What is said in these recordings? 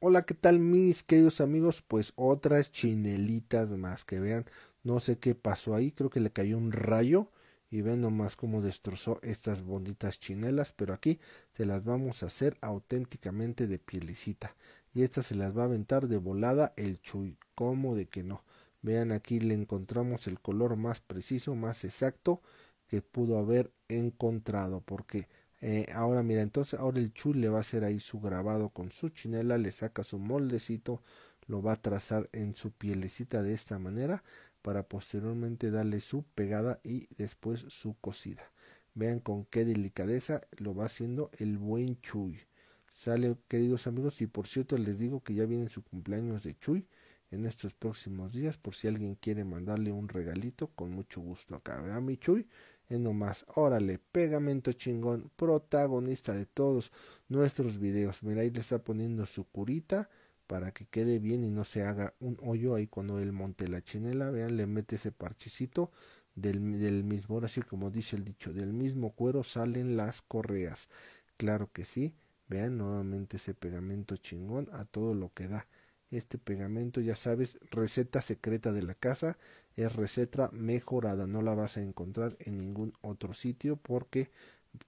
Hola, ¿qué tal mis queridos amigos? Pues otras chinelitas más que vean. No sé qué pasó ahí, creo que le cayó un rayo y ven nomás cómo destrozó estas bonitas chinelas, pero aquí se las vamos a hacer auténticamente de pielicita. Y estas se las va a aventar de volada el chuy, ¿Cómo de que no. Vean aquí le encontramos el color más preciso, más exacto que pudo haber encontrado, porque eh, ahora mira, entonces ahora el Chuy le va a hacer ahí su grabado con su chinela, le saca su moldecito, lo va a trazar en su pielecita de esta manera para posteriormente darle su pegada y después su cocida Vean con qué delicadeza lo va haciendo el buen Chuy. Sale, queridos amigos, y por cierto les digo que ya viene su cumpleaños de Chuy en estos próximos días, por si alguien quiere mandarle un regalito, con mucho gusto acá, vean mi Chuy? en nomás. Órale, pegamento chingón, protagonista de todos nuestros videos. Mira, ahí le está poniendo su curita para que quede bien y no se haga un hoyo ahí cuando él monte la chinela. Vean, le mete ese parchecito del, del mismo, ahora sí como dice el dicho, del mismo cuero salen las correas. Claro que sí. Vean nuevamente ese pegamento chingón a todo lo que da. Este pegamento, ya sabes, receta secreta de la casa es receta mejorada, no la vas a encontrar en ningún otro sitio porque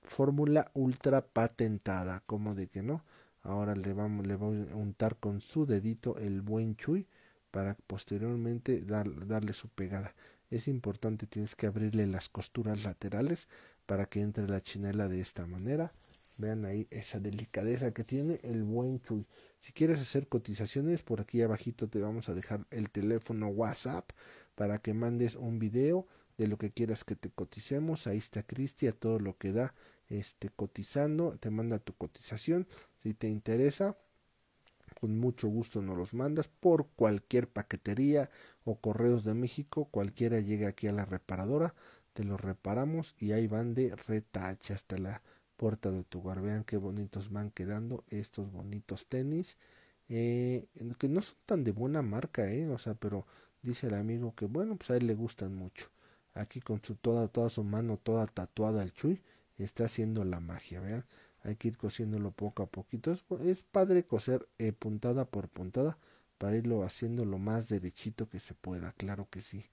fórmula ultra patentada, como de que no. Ahora le vamos le voy a untar con su dedito el buen chuy para posteriormente darle su pegada. Es importante, tienes que abrirle las costuras laterales para que entre la chinela de esta manera Vean ahí esa delicadeza que tiene el buen Chuy. Si quieres hacer cotizaciones, por aquí abajito te vamos a dejar el teléfono WhatsApp para que mandes un video de lo que quieras que te coticemos. Ahí está Cristi a todo lo que da este, cotizando. Te manda tu cotización. Si te interesa, con mucho gusto nos los mandas por cualquier paquetería o correos de México. Cualquiera llega aquí a la reparadora, te lo reparamos y ahí van de retache hasta la Porta de tu Vean qué bonitos van quedando estos bonitos tenis. Eh, que no son tan de buena marca, eh, o sea, pero dice el amigo que bueno, pues a él le gustan mucho. Aquí con su toda, toda su mano toda tatuada el Chuy, está haciendo la magia, vean. Hay que ir cosiéndolo poco a poquito. Es, es padre coser eh, puntada por puntada para irlo haciendo lo más derechito que se pueda, claro que sí.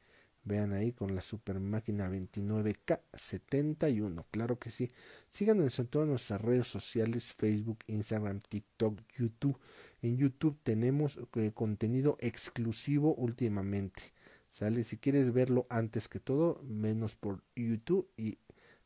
Vean ahí con la Super Máquina 29K71. Claro que sí. Síganos en todas nuestras redes sociales: Facebook, Instagram, TikTok, YouTube. En YouTube tenemos eh, contenido exclusivo últimamente. ¿Sale? Si quieres verlo antes que todo, menos por YouTube y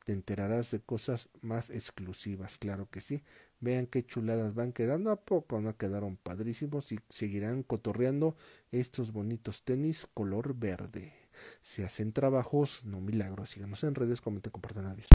te enterarás de cosas más exclusivas. Claro que sí. Vean qué chuladas van quedando. ¿A poco no quedaron padrísimos? Y seguirán cotorreando estos bonitos tenis color verde se hacen trabajos, no milagros. Síganos en redes, comenten, compartan, nadie.